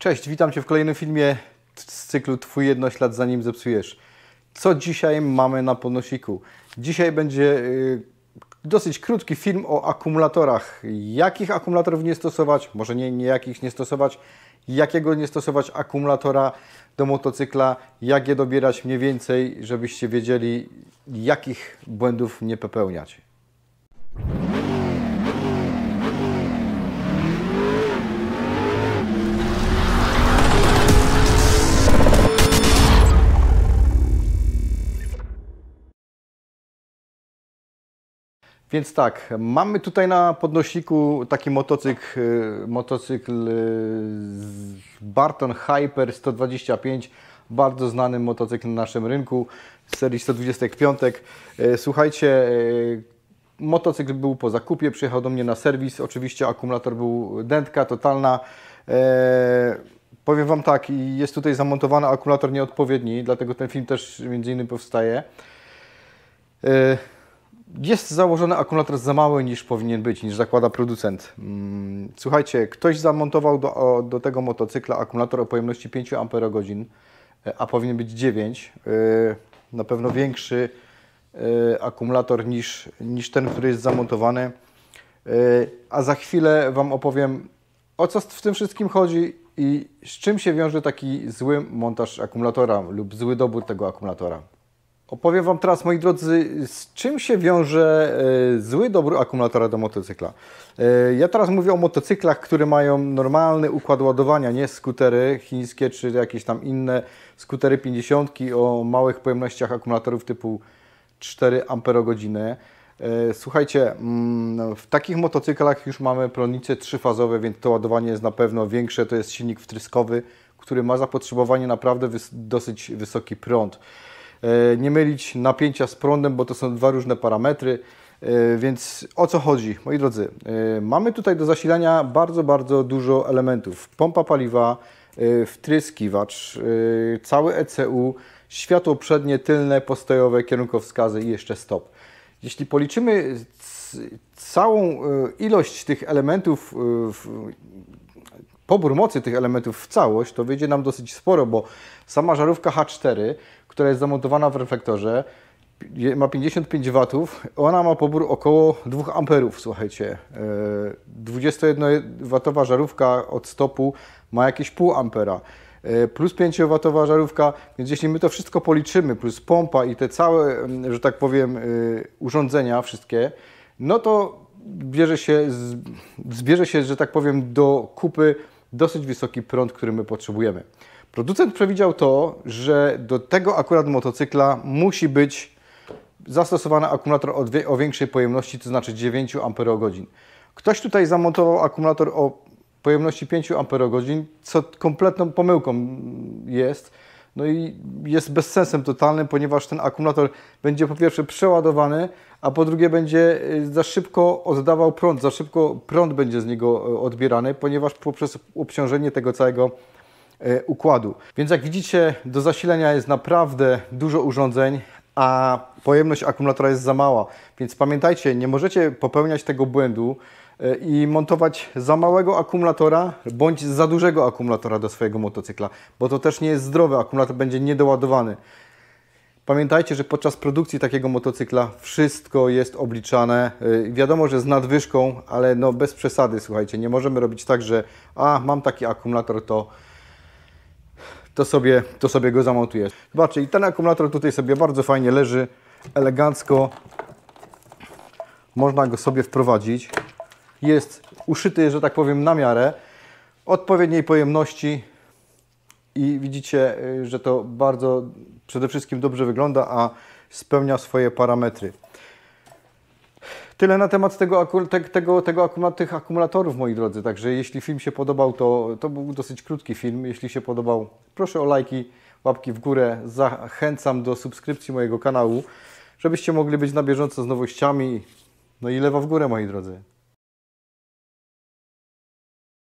Cześć, witam Cię w kolejnym filmie z cyklu Twój ślad zanim zepsujesz. Co dzisiaj mamy na ponosiku? Dzisiaj będzie y, dosyć krótki film o akumulatorach. Jakich akumulatorów nie stosować, może nie, nie jakich nie stosować, jakiego nie stosować akumulatora do motocykla, jak je dobierać mniej więcej, żebyście wiedzieli jakich błędów nie popełniać. Więc tak, mamy tutaj na podnośniku taki motocykl, y, motocykl y, Barton Hyper 125, bardzo znany motocykl na naszym rynku z serii 125. Y, słuchajcie, motocykl był po zakupie, przyjechał do mnie na serwis, oczywiście akumulator był dętka totalna. Powiem Wam tak, jest tutaj zamontowany akumulator nieodpowiedni, dlatego ten film też między innymi powstaje jest założony akumulator za mały niż powinien być, niż zakłada producent. Mm, słuchajcie, ktoś zamontował do, do tego motocykla akumulator o pojemności 5 Ah, e, a powinien być 9. E, na pewno większy e, akumulator niż, niż ten, który jest zamontowany. A za chwilę Wam opowiem, o co w tym wszystkim chodzi i z czym się wiąże taki zły montaż akumulatora lub zły dobór tego akumulatora. Opowiem Wam teraz, moi drodzy, z czym się wiąże e, zły dobór akumulatora do motocykla. E, ja teraz mówię o motocyklach, które mają normalny układ ładowania, nie skutery chińskie czy jakieś tam inne skutery 50, o małych pojemnościach akumulatorów typu 4 Ah. E, słuchajcie, mm, no, w takich motocyklach już mamy prądnice trzyfazowe, więc to ładowanie jest na pewno większe. To jest silnik wtryskowy, który ma zapotrzebowanie naprawdę dosyć wysoki prąd. E, nie mylić napięcia z prądem, bo to są dwa różne parametry. E, więc o co chodzi, moi drodzy? E, mamy tutaj do zasilania bardzo, bardzo dużo elementów. Pompa paliwa, wtryskiwacz, cały ECU, światło przednie, tylne, postojowe, kierunkowskazy i jeszcze stop. Jeśli policzymy całą ilość tych elementów pobór mocy tych elementów w całość, to wyjdzie nam dosyć sporo, bo sama żarówka H4, która jest zamontowana w reflektorze, ma 55 W, ona ma pobór około 2 amperów, słuchajcie. 21-watowa e, żarówka od stopu ma jakieś pół ampera. E, plus 5-watowa żarówka, więc jeśli my to wszystko policzymy, plus pompa i te całe, mm, że tak powiem, e, urządzenia wszystkie, no to bierze się, zbierze się, że tak powiem, do kupy dosyć wysoki prąd, który my potrzebujemy. Producent przewidział to, że do tego akurat motocykla musi być zastosowany akumulator o, większej pojemności, to znaczy 9 Ah. Ktoś tutaj zamontował akumulator o pojemności 5 Ah, co kompletną pomyłką jest, no i jest bezsensem totalnym, ponieważ ten akumulator będzie po pierwsze przeładowany, a po drugie będzie y, za szybko oddawał prąd, za szybko prąd będzie z niego y, odbierany, ponieważ poprzez obciążenie tego całego y, układu. Więc jak widzicie, do zasilania jest naprawdę dużo urządzeń, a pojemność akumulatora jest za mała. Więc pamiętajcie, nie możecie popełniać tego błędu, E, i montować za małego akumulatora bądź za dużego akumulatora do swojego motocykla, bo to też nie jest zdrowe, akumulator będzie niedoładowany. Pamiętajcie, że podczas produkcji takiego motocykla wszystko jest obliczane. E, wiadomo, że z nadwyżką, ale no bez przesady, słuchajcie, nie możemy robić tak, że a mam taki akumulator, to to sobie, to sobie go zamontuję. Zobaczcie, i ten akumulator tutaj sobie bardzo fajnie leży, elegancko. Można go sobie wprowadzić jest uszyty, że tak powiem, na miarę odpowiedniej pojemności i widzicie, y, że to bardzo przede wszystkim dobrze wygląda, a spełnia swoje parametry. Tyle na temat tego, tego, tego, tych akumulatorów, moi drodzy. Także jeśli film się podobał, to, to był dosyć krótki film. Jeśli się podobał, proszę o lajki, łapki w górę. Zachęcam do subskrypcji mojego kanału, żebyście mogli być na bieżąco z nowościami. No i lewa w górę, moi drodzy.